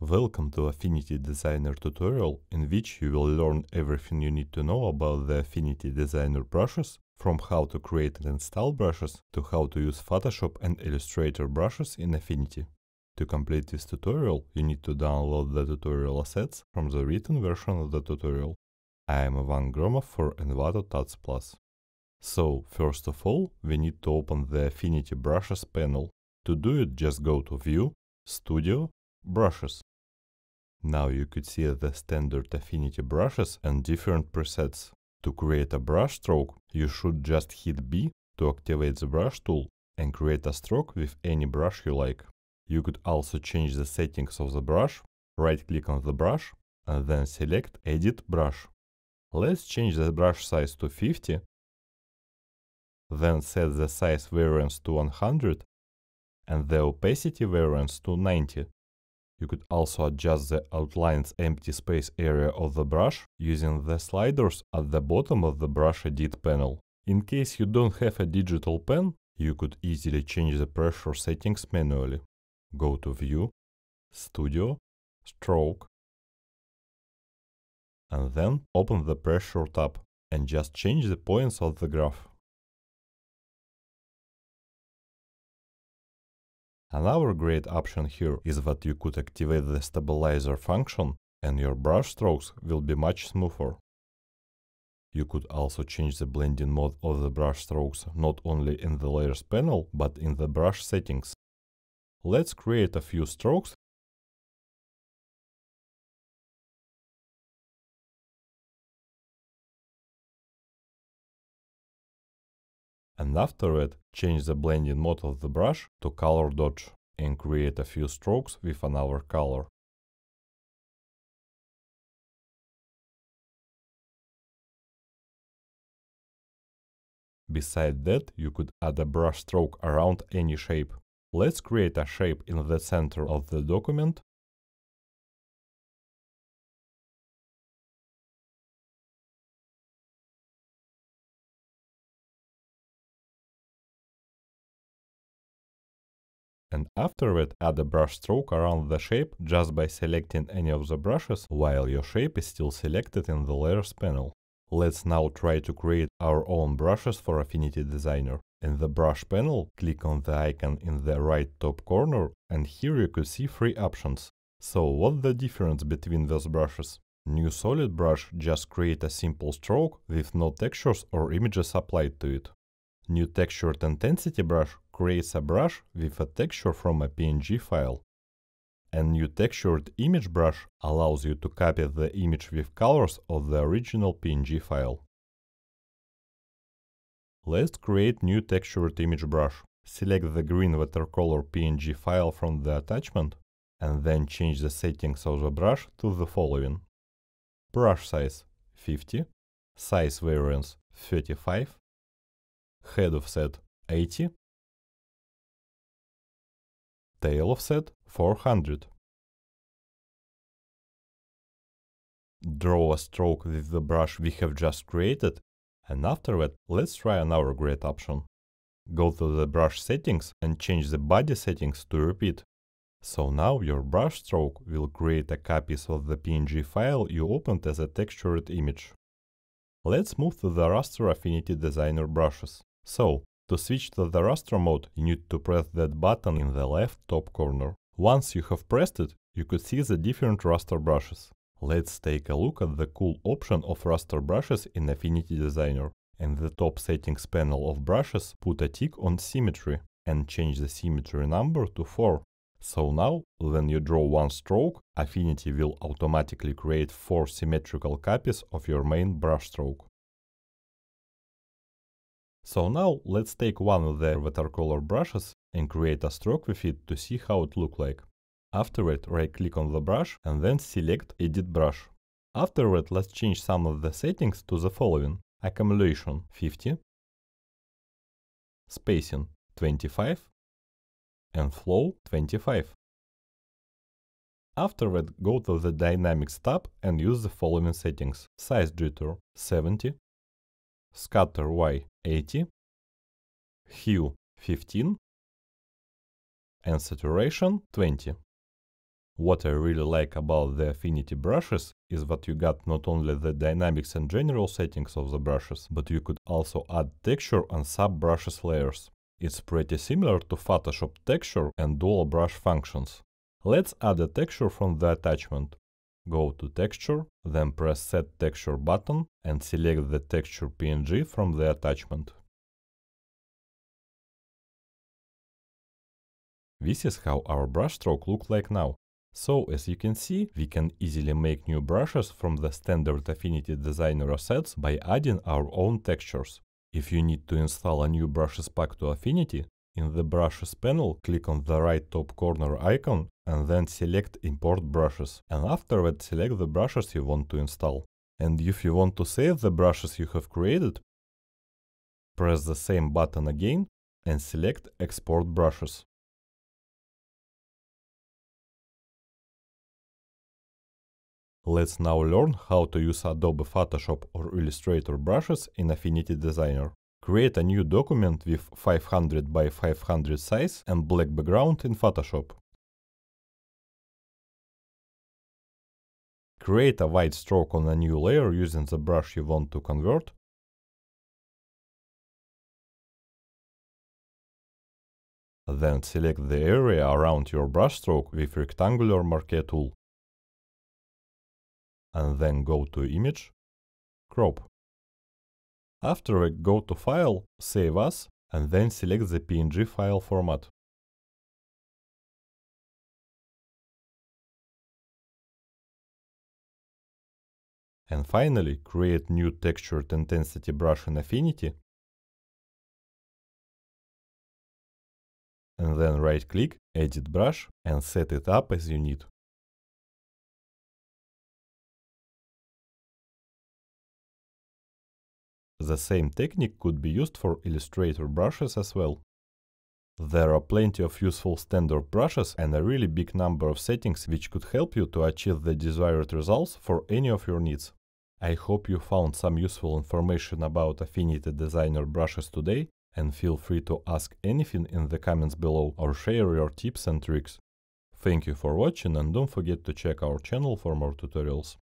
Welcome to Affinity Designer tutorial in which you will learn everything you need to know about the Affinity Designer brushes, from how to create and install brushes to how to use Photoshop and Illustrator brushes in Affinity. To complete this tutorial, you need to download the tutorial assets from the written version of the tutorial. I am Ivan Gromov for Envato Tuts Plus. So, first of all, we need to open the Affinity Brushes panel. To do it, just go to View, Studio brushes. Now you could see the standard affinity brushes and different presets. To create a brush stroke, you should just hit B to activate the brush tool and create a stroke with any brush you like. You could also change the settings of the brush, right click on the brush and then select edit brush. Let's change the brush size to 50, then set the size variance to 100 and the opacity variance to 90. You could also adjust the outline's empty space area of the brush using the sliders at the bottom of the brush edit panel. In case you don't have a digital pen, you could easily change the pressure settings manually. Go to View, Studio, Stroke, and then open the Pressure tab and just change the points of the graph. Another great option here is that you could activate the stabilizer function and your brush strokes will be much smoother. You could also change the blending mode of the brush strokes not only in the layers panel, but in the brush settings. Let's create a few strokes and after it change the blending mode of the brush to color dodge and create a few strokes with another color. Beside that, you could add a brush stroke around any shape. Let's create a shape in the center of the document and after it add a brush stroke around the shape just by selecting any of the brushes while your shape is still selected in the layers panel. Let's now try to create our own brushes for Affinity Designer. In the brush panel, click on the icon in the right top corner and here you could see three options. So what's the difference between those brushes? New solid brush just create a simple stroke with no textures or images applied to it. New textured intensity brush creates a brush with a texture from a PNG file. A new textured image brush allows you to copy the image with colors of the original PNG file. Let's create new textured image brush. Select the green watercolor PNG file from the attachment and then change the settings of the brush to the following. Brush size 50, size variance 35, head offset 80 tail offset 400. Draw a stroke with the brush we have just created and after that let's try another great option. Go to the brush settings and change the body settings to repeat. So now your brush stroke will create a copy of the PNG file you opened as a textured image. Let's move to the raster affinity designer brushes. So, to switch to the raster mode, you need to press that button in the left top corner. Once you have pressed it, you could see the different raster brushes. Let's take a look at the cool option of raster brushes in Affinity Designer. In the top settings panel of brushes, put a tick on symmetry and change the symmetry number to 4. So now, when you draw one stroke, Affinity will automatically create 4 symmetrical copies of your main brush stroke. So now let's take one of the watercolor brushes and create a stroke with it to see how it look like. After it, right click on the brush and then select Edit Brush. After it, let's change some of the settings to the following. Accumulation 50, Spacing 25 and Flow 25. After that, go to the Dynamics tab and use the following settings. Size jitter 70, scatter Y 80, hue 15, and saturation 20. What I really like about the affinity brushes is that you got not only the dynamics and general settings of the brushes, but you could also add texture and sub-brushes layers. It's pretty similar to Photoshop texture and dual brush functions. Let's add a texture from the attachment. Go to Texture, then press Set Texture button and select the texture PNG from the attachment. This is how our brush stroke look like now. So, as you can see, we can easily make new brushes from the standard Affinity Designer assets by adding our own textures. If you need to install a new brushes pack to Affinity, in the brushes panel click on the right top corner icon and then select import brushes. And after that select the brushes you want to install. And if you want to save the brushes you have created, press the same button again and select export brushes. Let's now learn how to use Adobe Photoshop or Illustrator brushes in Affinity Designer. Create a new document with 500 by 500 size and black background in Photoshop. create a white stroke on a new layer using the brush you want to convert, Then select the area around your brushstroke with rectangular marquee tool. And then go to Image, Crop. After we go to File, Save As, and then select the PNG file format. And finally, create new textured intensity brush in Affinity. And then right-click, edit brush and set it up as you need. The same technique could be used for Illustrator brushes as well. There are plenty of useful standard brushes and a really big number of settings which could help you to achieve the desired results for any of your needs. I hope you found some useful information about Affinity Designer brushes today and feel free to ask anything in the comments below or share your tips and tricks. Thank you for watching and don't forget to check our channel for more tutorials.